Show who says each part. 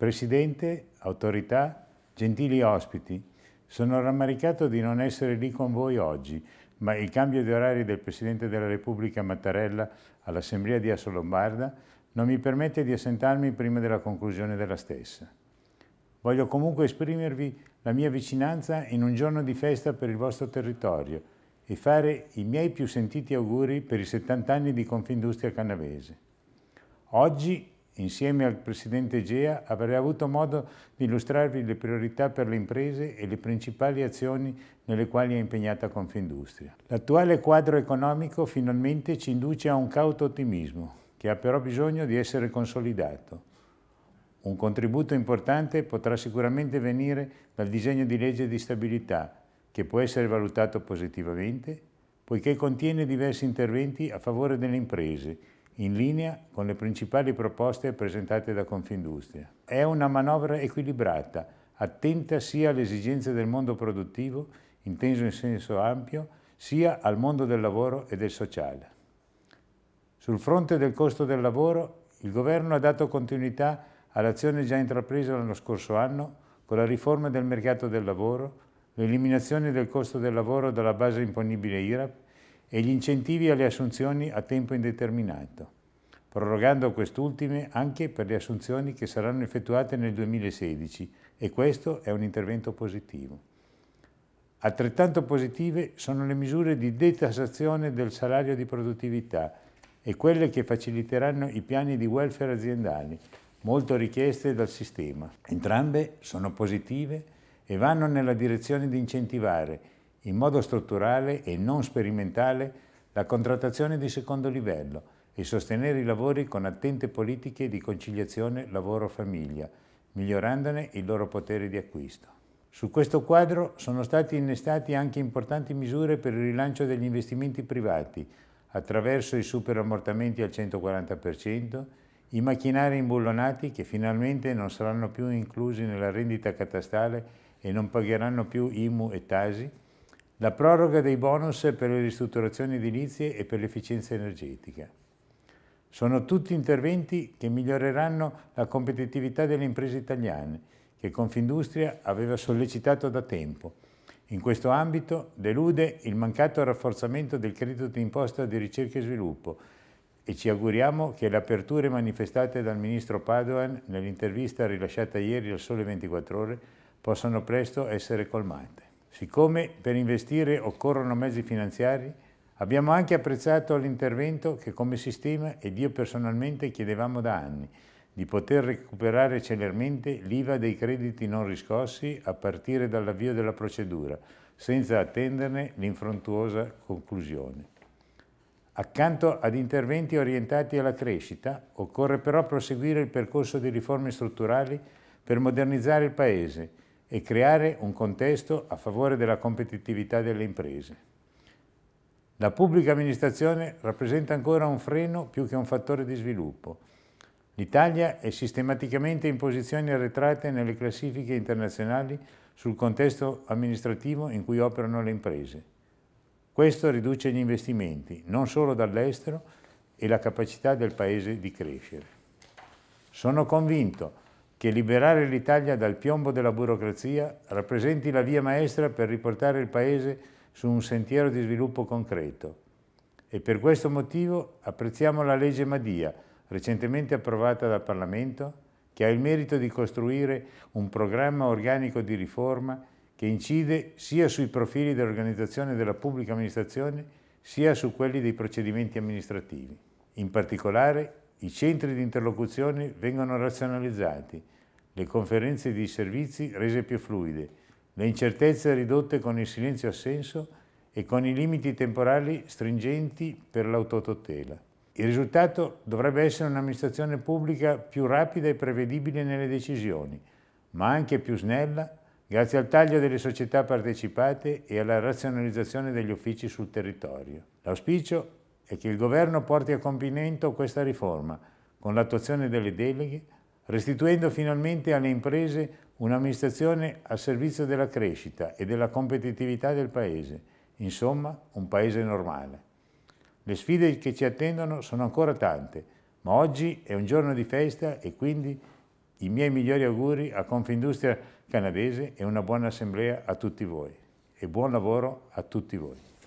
Speaker 1: Presidente, autorità, gentili ospiti, sono rammaricato di non essere lì con voi oggi, ma il cambio di orari del Presidente della Repubblica Mattarella all'Assemblea di Asso Lombarda non mi permette di assentarmi prima della conclusione della stessa. Voglio comunque esprimervi la mia vicinanza in un giorno di festa per il vostro territorio e fare i miei più sentiti auguri per i 70 anni di Confindustria Cannavese. Oggi insieme al Presidente GEA, avrei avuto modo di illustrarvi le priorità per le imprese e le principali azioni nelle quali è impegnata Confindustria. L'attuale quadro economico finalmente ci induce a un cauto ottimismo, che ha però bisogno di essere consolidato. Un contributo importante potrà sicuramente venire dal disegno di legge di stabilità, che può essere valutato positivamente, poiché contiene diversi interventi a favore delle imprese, in linea con le principali proposte presentate da Confindustria. È una manovra equilibrata, attenta sia alle esigenze del mondo produttivo, inteso in senso ampio, sia al mondo del lavoro e del sociale. Sul fronte del costo del lavoro, il Governo ha dato continuità all'azione già intrapresa l'anno scorso anno con la riforma del mercato del lavoro, l'eliminazione del costo del lavoro dalla base imponibile IRAP e gli incentivi alle assunzioni a tempo indeterminato prorogando quest'ultime anche per le assunzioni che saranno effettuate nel 2016 e questo è un intervento positivo. Altrettanto positive sono le misure di detassazione del salario di produttività e quelle che faciliteranno i piani di welfare aziendali, molto richieste dal sistema. Entrambe sono positive e vanno nella direzione di incentivare in modo strutturale e non sperimentale la contrattazione di secondo livello, e sostenere i lavori con attente politiche di conciliazione lavoro-famiglia, migliorandone il loro potere di acquisto. Su questo quadro sono state innestate anche importanti misure per il rilancio degli investimenti privati, attraverso i superammortamenti al 140%, i macchinari imbullonati che finalmente non saranno più inclusi nella rendita catastale e non pagheranno più IMU e TASI, la proroga dei bonus per le ristrutturazioni edilizie e per l'efficienza energetica. Sono tutti interventi che miglioreranno la competitività delle imprese italiane, che Confindustria aveva sollecitato da tempo. In questo ambito delude il mancato rafforzamento del credito d'imposta di ricerca e sviluppo e ci auguriamo che le aperture manifestate dal Ministro Padoan nell'intervista rilasciata ieri al Sole 24 Ore possano presto essere colmate. Siccome per investire occorrono mezzi finanziari, Abbiamo anche apprezzato l'intervento che come sistema ed io personalmente chiedevamo da anni di poter recuperare celermente l'IVA dei crediti non riscossi a partire dall'avvio della procedura, senza attenderne l'infrontuosa conclusione. Accanto ad interventi orientati alla crescita, occorre però proseguire il percorso di riforme strutturali per modernizzare il Paese e creare un contesto a favore della competitività delle imprese. La pubblica amministrazione rappresenta ancora un freno più che un fattore di sviluppo. L'Italia è sistematicamente in posizioni arretrate nelle classifiche internazionali sul contesto amministrativo in cui operano le imprese. Questo riduce gli investimenti, non solo dall'estero, e la capacità del Paese di crescere. Sono convinto che liberare l'Italia dal piombo della burocrazia rappresenti la via maestra per riportare il Paese su un sentiero di sviluppo concreto. E per questo motivo apprezziamo la legge Madia, recentemente approvata dal Parlamento, che ha il merito di costruire un programma organico di riforma che incide sia sui profili dell'organizzazione della pubblica amministrazione sia su quelli dei procedimenti amministrativi. In particolare, i centri di interlocuzione vengono razionalizzati, le conferenze di servizi rese più fluide, le incertezze ridotte con il silenzio assenso e con i limiti temporali stringenti per l'autotutela. Il risultato dovrebbe essere un'amministrazione pubblica più rapida e prevedibile nelle decisioni, ma anche più snella grazie al taglio delle società partecipate e alla razionalizzazione degli uffici sul territorio. L'auspicio è che il Governo porti a compimento questa riforma con l'attuazione delle deleghe, restituendo finalmente alle imprese un'amministrazione al servizio della crescita e della competitività del Paese, insomma un Paese normale. Le sfide che ci attendono sono ancora tante, ma oggi è un giorno di festa e quindi i miei migliori auguri a Confindustria Canadese e una buona assemblea a tutti voi e buon lavoro a tutti voi.